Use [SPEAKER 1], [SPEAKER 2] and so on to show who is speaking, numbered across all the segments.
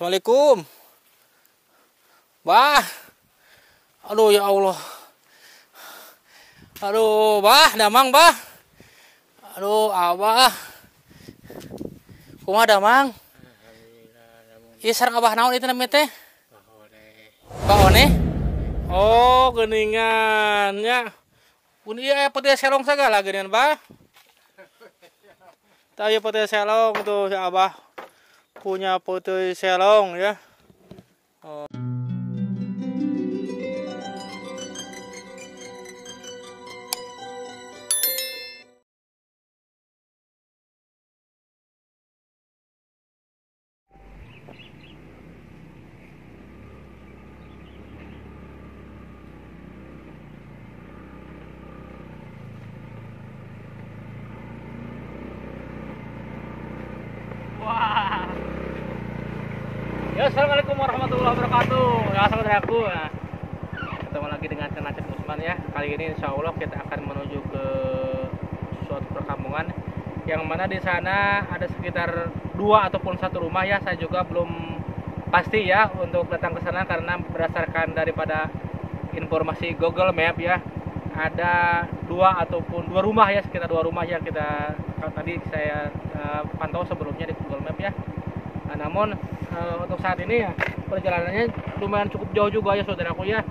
[SPEAKER 1] Assalamualaikum. Bah. Aduh ya Allah. Aduh, bah, damang, bah. Aduh, abah. Kumaha damang? iya sareng abah naon itu namanya teh? Baone. Oh, geningan nya. Pun ieu iya, aya peti selong segala geningan, bah. Tahu ya peti selong tuh si abah punya putri selong ya. Oh. saudara-saudaraku ya. ketemu lagi dengan Cenacet Usman ya kali ini insya Allah kita akan menuju ke suatu perkampungan yang mana di sana ada sekitar dua ataupun satu rumah ya saya juga belum pasti ya untuk datang ke sana karena berdasarkan daripada informasi Google Map ya ada dua ataupun dua rumah ya sekitar dua rumah ya kita tadi saya uh, pantau sebelumnya di Google Map ya nah, namun uh, untuk saat ini ya perjalanannya lumayan cukup jauh juga ya saudaraku ya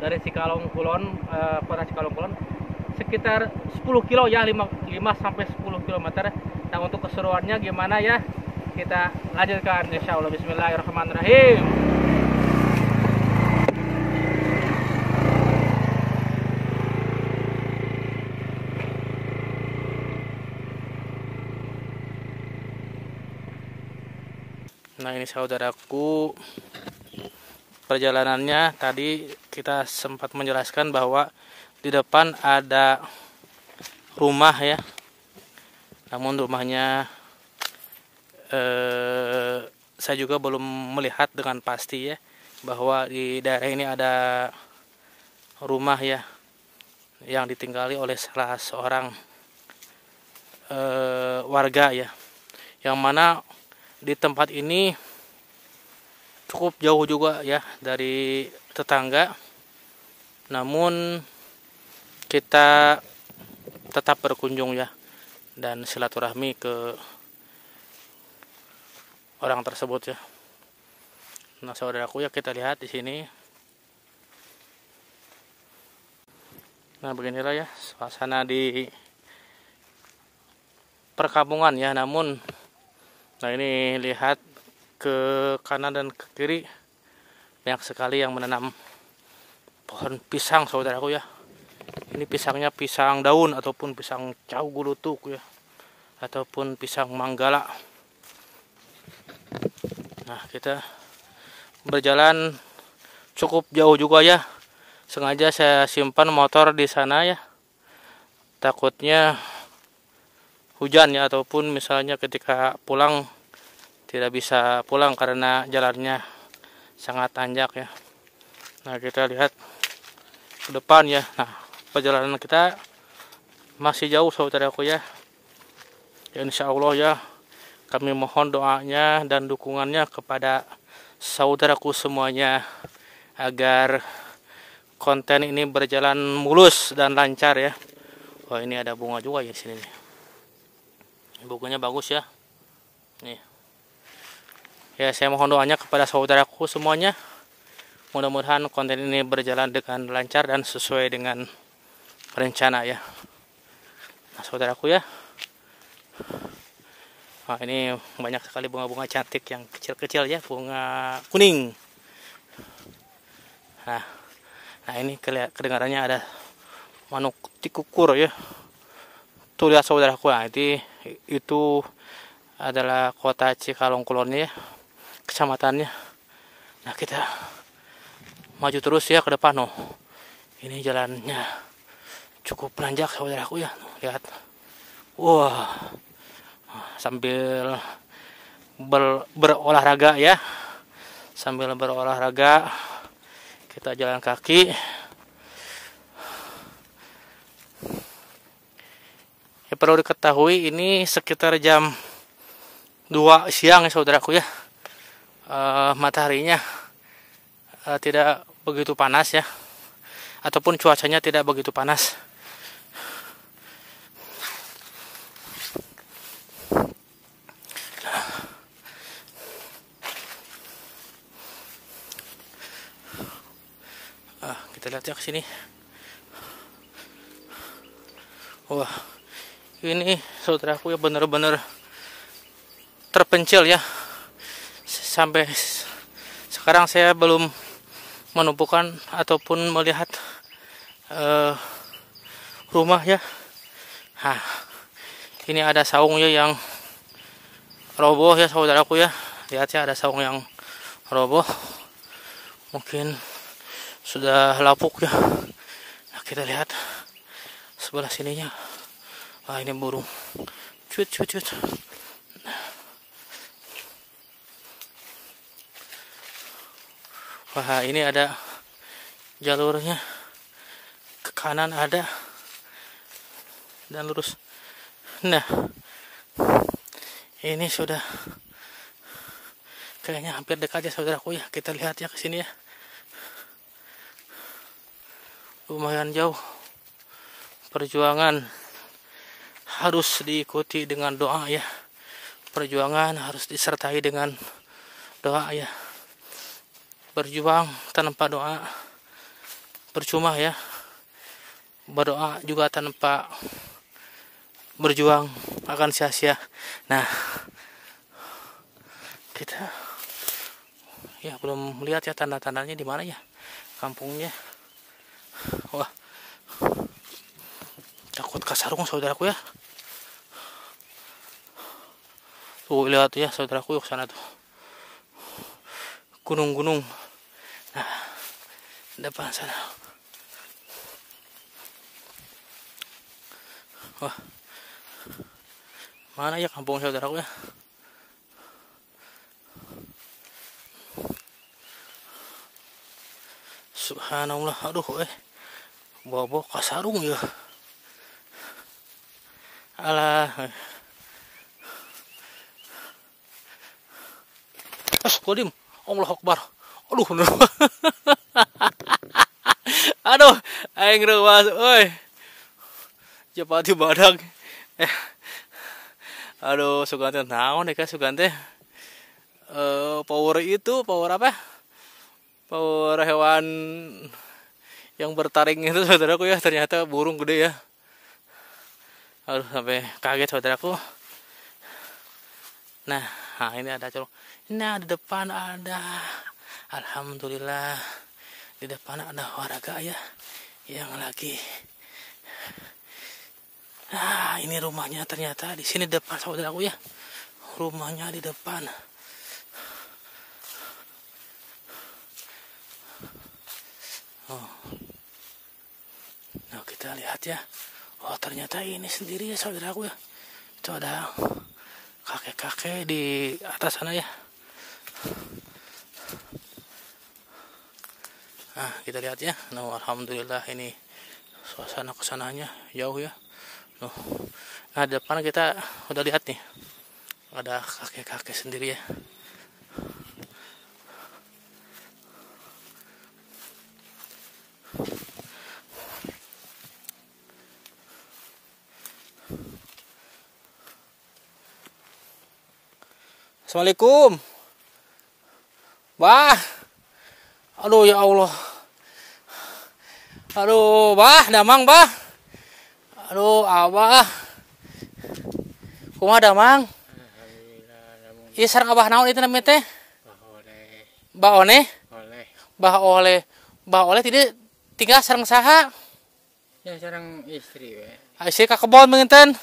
[SPEAKER 1] dari Cikalong Kulon eh, Kota Cikalong Kulon sekitar 10 kilo ya 5, 5 sampai 10 km nah untuk keseruannya gimana ya kita lanjutkan insya Allah Bismillahirrahmanirrahim ini saudaraku perjalanannya tadi kita sempat menjelaskan bahwa di depan ada rumah ya namun rumahnya eh, saya juga belum melihat dengan pasti ya bahwa di daerah ini ada rumah ya yang ditinggali oleh salah seorang eh, warga ya yang mana di tempat ini cukup jauh juga ya dari tetangga namun kita tetap berkunjung ya dan silaturahmi ke orang tersebut ya nah saudaraku ya kita lihat di sini nah beginilah ya suasana di perkampungan ya namun nah ini lihat ke kanan dan ke kiri banyak sekali yang menanam pohon pisang saudaraku ya ini pisangnya pisang daun ataupun pisang cau gulutuk ya ataupun pisang manggala nah kita berjalan cukup jauh juga ya sengaja saya simpan motor di sana ya takutnya hujan ya ataupun misalnya ketika pulang tidak bisa pulang karena jalannya sangat tanjak ya nah kita lihat ke depan ya nah perjalanan kita masih jauh saudaraku ya ya insya Allah ya kami mohon doanya dan dukungannya kepada saudaraku semuanya agar konten ini berjalan mulus dan lancar ya wah ini ada bunga juga ya di sini Bunganya bukunya bagus ya nih ya saya mohon doanya kepada saudaraku semuanya mudah-mudahan konten ini berjalan dengan lancar dan sesuai dengan rencana ya nah, saudaraku ya nah, ini banyak sekali bunga-bunga cantik yang kecil-kecil ya bunga kuning nah nah ini kedengarannya ada manuk tikukur ya tuh lihat saudaraku nah, itu itu adalah kota Cikalongkulon ya kecamatannya nah kita maju terus ya ke depan oh ini jalannya cukup nanjak saudaraku ya lihat wah sambil ber, berolahraga ya sambil berolahraga kita jalan kaki ya perlu diketahui ini sekitar jam 2 siang ya saudaraku ya uh, mataharinya uh, tidak begitu panas ya ataupun cuacanya tidak begitu panas ah, kita lihat ya ke sini wah ini saudaraku ya benar-benar terpencil ya sampai sekarang saya belum menumpukan ataupun melihat uh, rumah ya. Nah, ini ada saungnya yang roboh ya saudaraku ya. Lihat ya ada saung yang roboh. Mungkin sudah lapuk ya. Nah, kita lihat sebelah sininya. Wah, ini burung. Cuit cuit cuit. Wah, ini ada jalurnya. Ke kanan ada. Dan lurus. Nah. Ini sudah kayaknya hampir dekat ya saudaraku ya. Kita lihat ya ke sini ya. Lumayan jauh. Perjuangan harus diikuti dengan doa ya. Perjuangan harus disertai dengan doa ya berjuang tanpa doa percuma ya berdoa juga tanpa berjuang akan sia-sia nah kita ya belum melihat ya tanda-tandanya di mana ya kampungnya wah takut kasarung saudaraku ya tuh lihat ya saudaraku ke sana tuh gunung-gunung depan sana wah mana ya kampung saudaraku ya subhanallah aduh eh bawa-bawa kasarung ya alah Astagfirullahaladzim Allah Akbar aduh aing rewas oi di badak eh aduh sugante naon deh ya sugante eh power itu power apa power hewan yang bertaring itu saudaraku ya ternyata burung gede ya aduh sampai kaget saudaraku nah, nah ini ada colong nah di depan ada alhamdulillah di depan ada warga ya yang lagi Nah, ini rumahnya ternyata di sini depan saudaraku ya. Rumahnya di depan. Oh. Nah, kita lihat ya. Oh, ternyata ini sendiri ya saudaraku ya. Itu ada kakek-kakek di atas sana ya. nah kita lihat ya nah alhamdulillah ini suasana kesananya jauh ya Nuh. nah di depan kita udah lihat nih ada kakek-kakek sendiri ya Assalamualaikum. Wah. Aduh ya Allah. Aduh, bah, damang, bah. Aduh, abah. Ah. Kumaha damang? Isar iya, abah naon itu namanya teh? Bah oleh. Bah oleh. Bah oleh tidak tinggal sarang saha?
[SPEAKER 2] Ya sarang istri we.
[SPEAKER 1] Ah, istri ka kebon mengenten.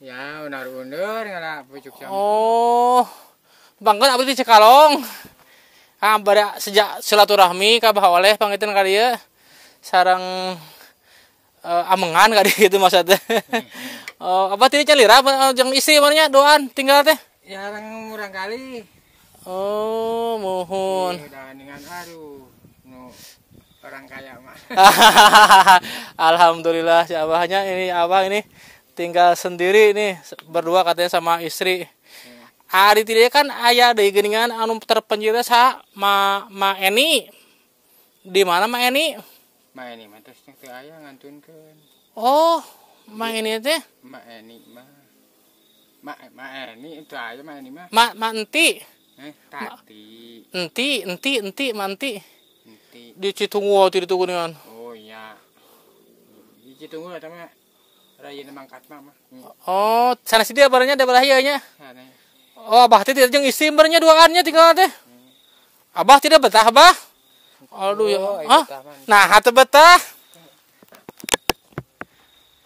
[SPEAKER 2] Ya, unar-undur ngala pucuk jam. Oh.
[SPEAKER 1] Bangkeun abdi di Cekalong. Ah, bada sejak silaturahmi ka bah oleh pangiten ka dieu sarang uh, amengan kali gitu maksudnya hmm. oh, apa tadi celira apa eh, jeng istri warnanya doan tinggal teh ya,
[SPEAKER 2] orang murang kali
[SPEAKER 1] oh mohon
[SPEAKER 2] iya, dengan aru no orang kaya mah
[SPEAKER 1] alhamdulillah si abahnya ini abah ini tinggal sendiri nih berdua katanya sama istri Ari iya. tidak kan ayah dari geningan anu terpenjara sa ma ma Eni di mana ma Eni
[SPEAKER 2] main ini mah terus yang teh ayah ngantunkan oh main ini teh mak ini mah mak mak ini itu ayah mak ini mah mak mak enti eh tati
[SPEAKER 1] enti enti enti mak enti enti di citunggu waktu di tunggu dengan
[SPEAKER 2] oh iya di citunggu lah mah raya nemang katma mah hmm.
[SPEAKER 1] oh sana sih dia barangnya ada bahaya nya oh abah tidak jeng isim barangnya dua kannya tinggal teh hmm. abah tidak betah abah Aduh ya. Oh, Hah? Nah, hati betah.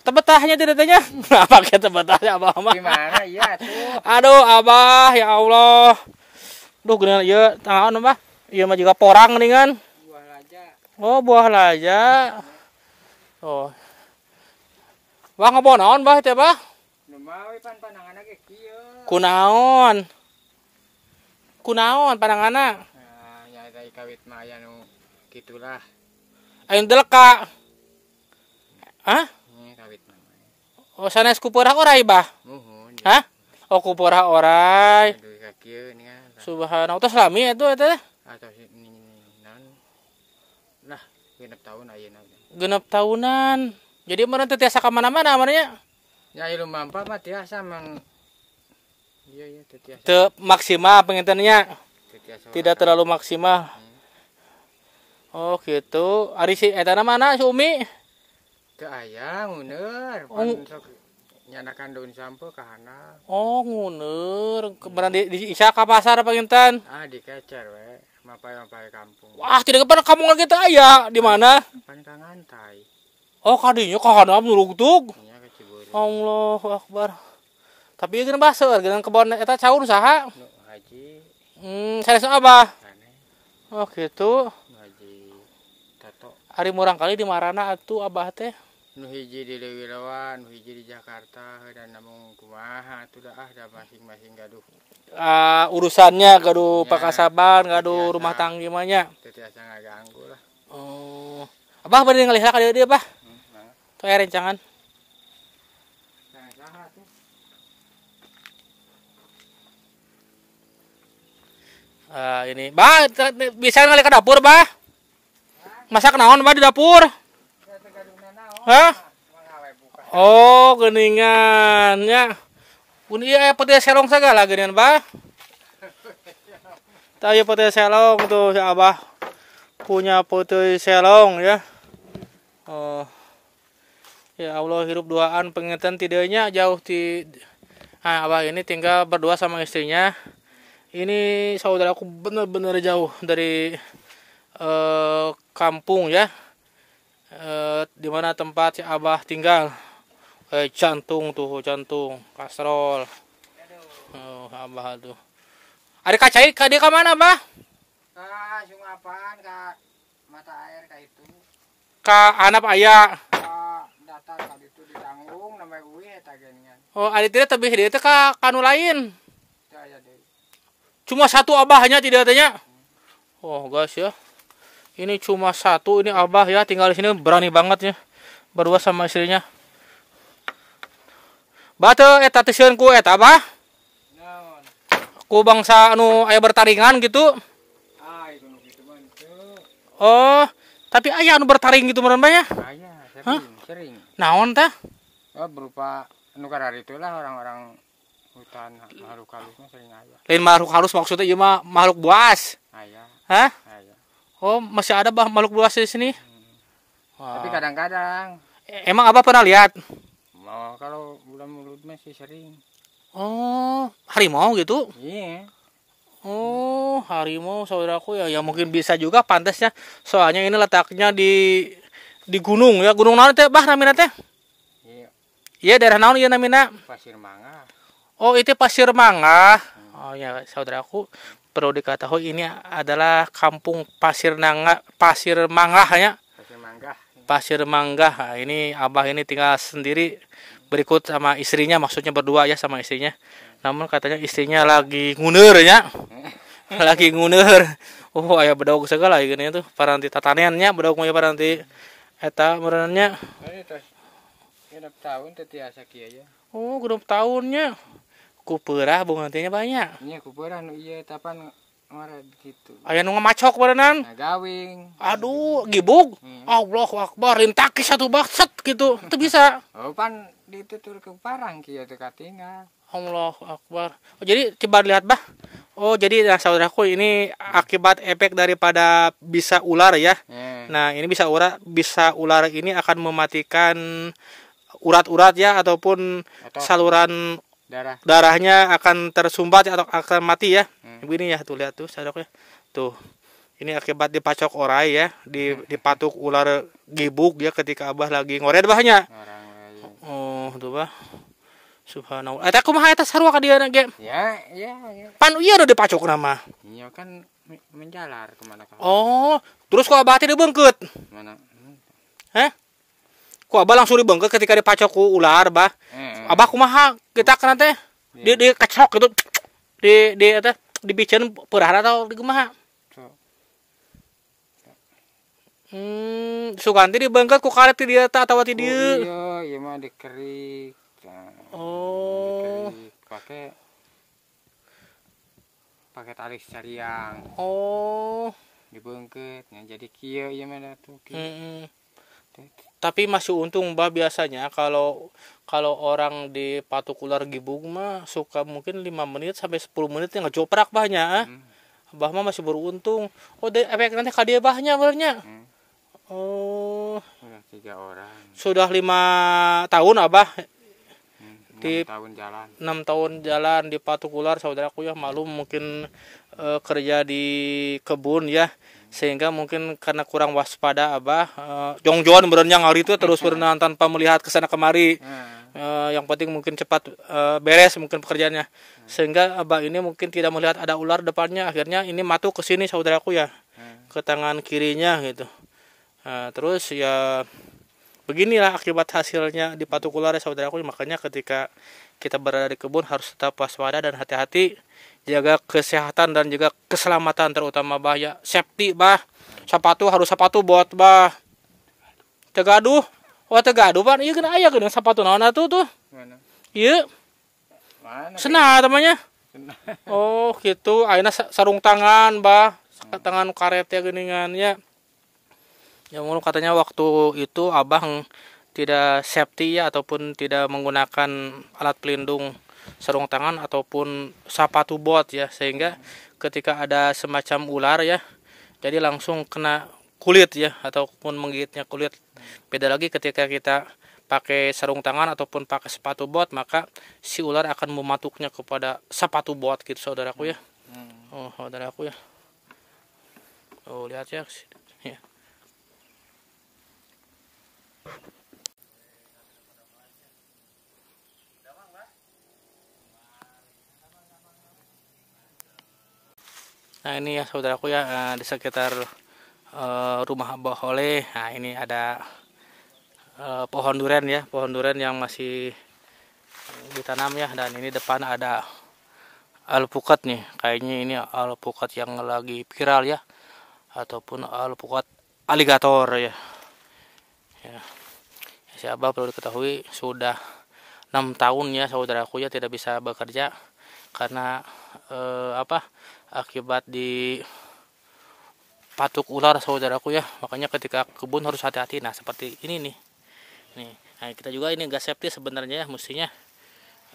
[SPEAKER 1] Tebetahnya tidak tanya. Enggak pakai tebetahnya Abah mah. Gimana iya tuh. Aduh, Abah, ya Allah. Duh, geuneun ieu iya, tahan Abah. Ieu iya, mah juga porang mendingan. Buah laja. Oh, buah laja. Oh. Wah, ngebonaon, Bah, teh, Bah? Nu mawi pan pananganna ge kieu. Kunaon? Kunaon pananganna? Nah, ya,
[SPEAKER 2] kawit maya nu gitulah
[SPEAKER 1] ayo del ka ah kawit namanya oh sana kupora orai bah muhun ya. hah oh kupurah orai aduh ini kan. subhanallah tos lami itu ya itu
[SPEAKER 2] atau ini non nah genep tahun ayeuna
[SPEAKER 1] genep tahunan jadi kemarin tuh tiasa kemana-mana amarnya
[SPEAKER 2] ya ilu mampu mah tiasa mang iya iya tiasa maksimal
[SPEAKER 1] pengintennya tidak terlalu maksimal hmm. Oh gitu. Ari si eta eh, mana si Umi?
[SPEAKER 2] Teu aya nguneur. Oh, Pan sok nyanakan daun sampo ka hana.
[SPEAKER 1] Oh nguneur. Kemarin di, di Isa ka pasar apa kinten?
[SPEAKER 2] Ah di kecer we. Mapai-mapai kampung. Wah, tidak pernah kamungan
[SPEAKER 1] kita aya di iya, mana? Pantangan tai. Oh kadinya ka hana nurugtuk. Iya ka Ciburuy. Allahu akbar. Tapi ieu iya, geus baseur, geus kebon eta caur saha? Nu haji. Hmm, sanes abah. Oh gitu
[SPEAKER 2] hari murang kali di
[SPEAKER 1] Marana atau Abah teh
[SPEAKER 2] nu hiji di Lewilawan nu hiji di Jakarta dan namun kumaha tuh dah ah dah masing-masing gaduh
[SPEAKER 1] uh, urusannya gaduh ya, pakasaban gaduh rumah tangga mah
[SPEAKER 2] tidak teu ganggu
[SPEAKER 1] lah oh Abah bari ngalih ka dia Abah hmm, tuh nah. rencangan Uh, ini, bah, bisa ngalih ke dapur, bah. Masak naon Mbak di dapur Hah? Oh, geningannya. Pun iya eh, petai selong segala geningan, Mbak. Tapi iya, petai selong tuh si Abah punya petai selong ya. Oh. Ya Allah hirup duaan pengetan tidaknya jauh di Nah, Abah ini tinggal berdua sama istrinya. Ini saudaraku benar-benar jauh dari Eh, kampung ya eh, di mana tempat si abah tinggal eh, jantung tuh jantung kastrol oh, abah tuh ada kacai ke dia ke mana abah ah apaan kak mata air kak itu kak anak ayah ya, kan. oh ada tidak tapi dia itu kak kanu lain cuma satu abahnya tidak adanya hmm. oh guys ya ini cuma satu, ini Abah ya tinggal di sini berani banget ya. Berdua sama istrinya. Batu eta eh, tisian ku eta eh, Abah. Ku bangsa anu ayah bertaringan gitu. Oh, tapi ayah anu bertaring gitu meureun ya?
[SPEAKER 2] Ayah, sering, sering. Naon teh? Oh, berupa itu itulah orang-orang hutan makhluk halusnya sering ayah.
[SPEAKER 1] Lain makhluk halus maksudnya cuma iya makhluk buas. Aya. Hah? Oh, masih ada bah makhluk buas di sini? Hmm.
[SPEAKER 2] Wow. Tapi kadang-kadang. E, emang apa pernah lihat? Oh, kalau bulan mulut masih sering.
[SPEAKER 1] Oh, harimau gitu? Iya. Oh, harimau saudaraku ya, ya mungkin bisa juga pantasnya. Soalnya ini letaknya di di gunung ya, gunung naon teh bah namina teh? Iya. Iya, daerah naon ya namina? Pasir Mangga. Oh, itu Pasir Mangga. Hmm. Oh ya, saudaraku, perlu diketahui ini adalah kampung Pasir Nanga Pasir Manggah ya. Pasir mangga. Ya. Pasir Manggah. Nah, ini Abah ini tinggal sendiri berikut sama istrinya maksudnya berdua ya sama istrinya. Namun katanya istrinya lagi nguner ya. lagi nguner. Oh, ayah bedog segala ya ini tuh paranti tataniannya bedog mah paranti eta merennya.
[SPEAKER 2] Ini tahun tetiasa kieu ya.
[SPEAKER 1] Oh, gedung tahunnya kuperah bunga tehnya banyak
[SPEAKER 2] iya kuperah nu iya tapan ngorek gitu Ayah nu macok barenan nah, gawing
[SPEAKER 1] aduh gibug hmm. Iya. Allah akbar rintaki satu bakset gitu itu bisa
[SPEAKER 2] oh pan ditutur ke parang kia dekat tinggal. Allah akbar oh, jadi coba lihat bah
[SPEAKER 1] oh jadi nah saudaraku ini akibat efek daripada bisa ular ya yeah. nah ini bisa ular bisa ular ini akan mematikan urat-urat ya ataupun Atau. saluran darah darahnya akan tersumbat atau akan mati ya hmm. ini ya tuh lihat tuh sadoknya tuh ini akibat dipacok orai ya di hmm. dipatuk ular gibuk ya ketika abah lagi ngoret bahnya oh tuh bah subhanallah eta eh, kumaha eta sarua ka dia nak ya ya, ya. pan iya udah dipacok nama iya kan menjalar kemana kemana oh terus kok abah teh dibengket mana hmm ku abah langsung bengkel ketika dipacok ku ular bah hmm. abah kumaha kita kena teh iya. di di kecok gitu di di apa dibikin perahara atau di kumaha hmm suganti dibengkek ku karet di dia tak atau di dia oh, iya
[SPEAKER 2] iya mah dikerik nah, oh pakai pakai tali sariang oh dibengketnya jadi kia iya mah tuh
[SPEAKER 1] kia tapi masih untung mbak biasanya kalau kalau orang di patuk ular gibung mah suka mungkin lima menit sampai sepuluh menit yang ngejoprak bahnya ah. hmm. bah mah masih beruntung oh dari efek nanti kadia bahnya bernya hmm. oh tiga orang sudah lima tahun abah di hmm, di tahun jalan enam tahun jalan di patuk ular saudaraku ya malu mungkin e, kerja di kebun ya sehingga mungkin karena kurang waspada abah uh, eh, jongjoan berenang hari itu terus berenang tanpa melihat ke sana kemari uh, yang penting mungkin cepat uh, beres mungkin pekerjaannya hmm. sehingga abah ini mungkin tidak melihat ada ular depannya akhirnya ini matuk ke sini saudaraku ya hmm. ke tangan kirinya gitu uh, terus ya beginilah akibat hasilnya di ya, saudara saudaraku makanya ketika kita berada di kebun harus tetap waspada dan hati-hati jaga kesehatan dan juga keselamatan terutama bah ya safety bah sepatu harus sepatu buat bah tegaduh wah oh, tegaduh pak iya kena ayah kena sepatu naon tuh tuh iya senah temannya oh gitu akhirnya sarung tangan bah tangan karet ya geningan ya Ya mungkin katanya waktu itu abang tidak safety ya ataupun tidak menggunakan alat pelindung sarung tangan ataupun sepatu bot ya sehingga ketika ada semacam ular ya jadi langsung kena kulit ya ataupun menggigitnya kulit beda lagi ketika kita pakai sarung tangan ataupun pakai sepatu bot maka si ular akan mematuknya kepada sepatu bot gitu saudaraku ya
[SPEAKER 2] hmm. Hmm.
[SPEAKER 1] oh saudaraku ya oh lihat ya Nah ini ya saudaraku ya eh, di sekitar eh, rumah Abah Hole. Nah ini ada eh, pohon durian ya, pohon durian yang masih ditanam ya. Dan ini depan ada alpukat nih. Kayaknya ini alpukat yang lagi viral ya, ataupun alpukat aligator ya ya. ya si abah perlu diketahui sudah enam tahun ya saudaraku ya tidak bisa bekerja karena eh, apa akibat di patuk ular saudaraku ya makanya ketika kebun harus hati-hati nah seperti ini nih nih nah, kita juga ini gas safety sebenarnya ya mestinya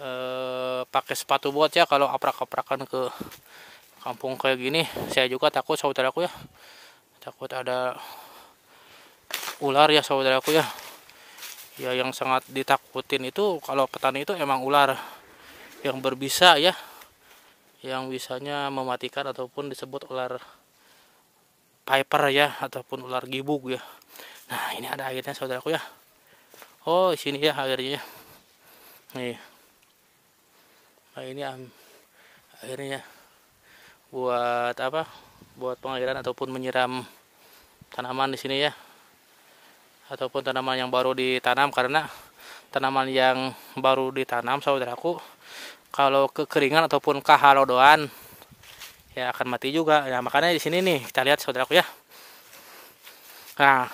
[SPEAKER 1] eh, pakai sepatu buat ya kalau aprak-aprakan ke kampung kayak gini saya juga takut saudaraku ya takut ada ular ya saudaraku ya ya yang sangat ditakutin itu kalau petani itu emang ular yang berbisa ya yang bisanya mematikan ataupun disebut ular piper ya ataupun ular gibuk ya nah ini ada airnya saudaraku ya oh sini ya airnya ya. nih nah ini airnya ya. buat apa buat pengairan ataupun menyiram tanaman di sini ya ataupun tanaman yang baru ditanam karena tanaman yang baru ditanam saudaraku kalau kekeringan ataupun kehalodoan ya akan mati juga ya makanya di sini nih kita lihat saudaraku ya nah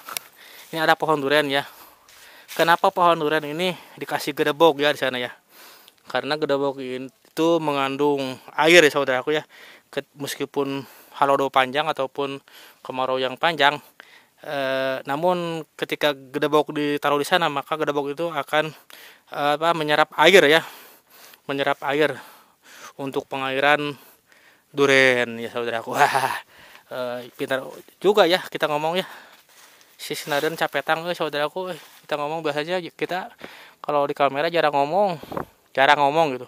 [SPEAKER 1] ini ada pohon durian ya kenapa pohon durian ini dikasih gedebok ya di sana ya karena gedebok itu mengandung air ya saudaraku ya meskipun halodo panjang ataupun kemarau yang panjang E, namun ketika gedebok ditaruh di sana maka gedebok itu akan e, apa menyerap air ya menyerap air untuk pengairan duren ya saudaraku wah eh, e, pintar juga ya kita ngomong ya si senarian capetang eh, saudaraku kita ngomong biasanya kita kalau di kamera jarang ngomong jarang ngomong gitu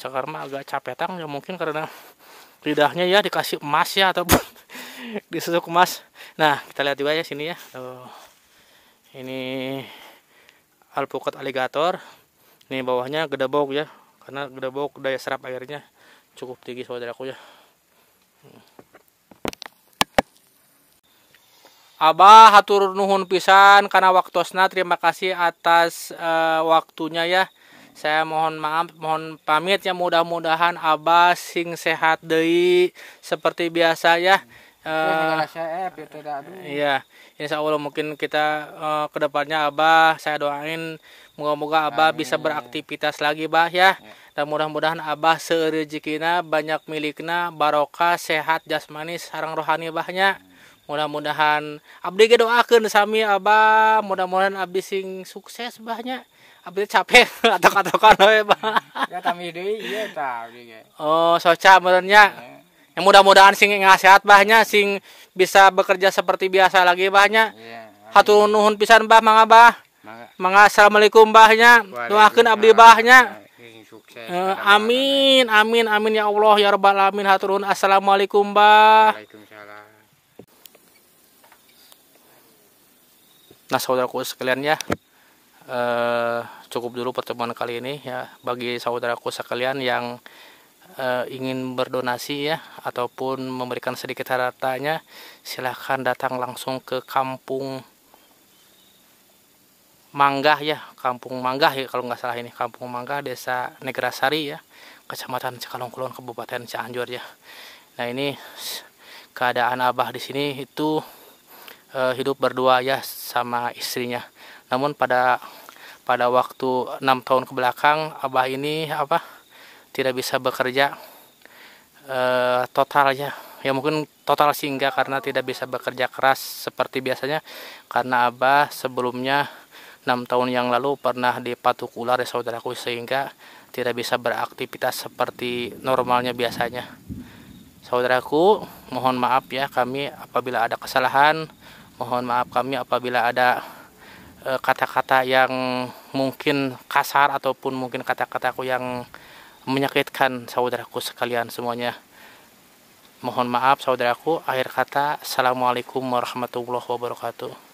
[SPEAKER 1] sekarang agak capetang ya mungkin karena lidahnya ya dikasih emas ya atau di susu emas nah kita lihat juga ya sini ya tuh ini alpukat alligator ini bawahnya gede gedebok ya karena gede gedebok daya serap airnya cukup tinggi aku ya hmm. Abah hatur nuhun pisan karena waktu waktosna terima kasih atas uh, waktunya ya saya mohon maaf mohon pamit ya mudah-mudahan Abah sing sehat deh seperti biasa ya Iya,
[SPEAKER 2] eh, ya Iya,
[SPEAKER 1] Insya Allah mungkin kita uh, eh, kedepannya Abah saya doain moga-moga Abah Amin. bisa beraktivitas lagi bah ya. ya. Dan mudah-mudahan Abah serejekina banyak milikna barokah sehat jasmani sarang rohani bahnya. Mudah-mudahan abdi ge doakeun sami Abah, mudah-mudahan abdi sing sukses bahnya. Abdi capek atau katakan ya bah. Ya kami
[SPEAKER 2] deui ieu iya, tah abdi ge.
[SPEAKER 1] Oh, soca merenya. Ya. ya ya mudah-mudahan sing sehat bahnya sing bisa bekerja seperti biasa lagi bahnya yeah, hatur nuhun pisan bah mangga bah mangga assalamualaikum bahnya makin abdi bahnya eh, amin amin amin ya Allah ya rabbal alamin hatur assalamualaikum bah Nah saudaraku sekalian ya uh, cukup dulu pertemuan kali ini ya bagi saudaraku sekalian yang e, ingin berdonasi ya ataupun memberikan sedikit hartanya silahkan datang langsung ke kampung Manggah ya kampung Manggah ya kalau nggak salah ini kampung Manggah desa Negrasari ya kecamatan Cikalongkulon Kabupaten Cianjur ya nah ini keadaan abah di sini itu e, hidup berdua ya sama istrinya namun pada pada waktu enam tahun kebelakang abah ini apa tidak bisa bekerja e, eh, total ya mungkin total sehingga karena tidak bisa bekerja keras seperti biasanya karena Abah sebelumnya enam tahun yang lalu pernah dipatuk ular ya saudaraku sehingga tidak bisa beraktivitas seperti normalnya biasanya saudaraku mohon maaf ya kami apabila ada kesalahan mohon maaf kami apabila ada eh, kata-kata e, yang mungkin kasar ataupun mungkin kata-kataku yang menyakitkan saudaraku sekalian semuanya. Mohon maaf saudaraku, akhir kata, Assalamualaikum warahmatullahi wabarakatuh.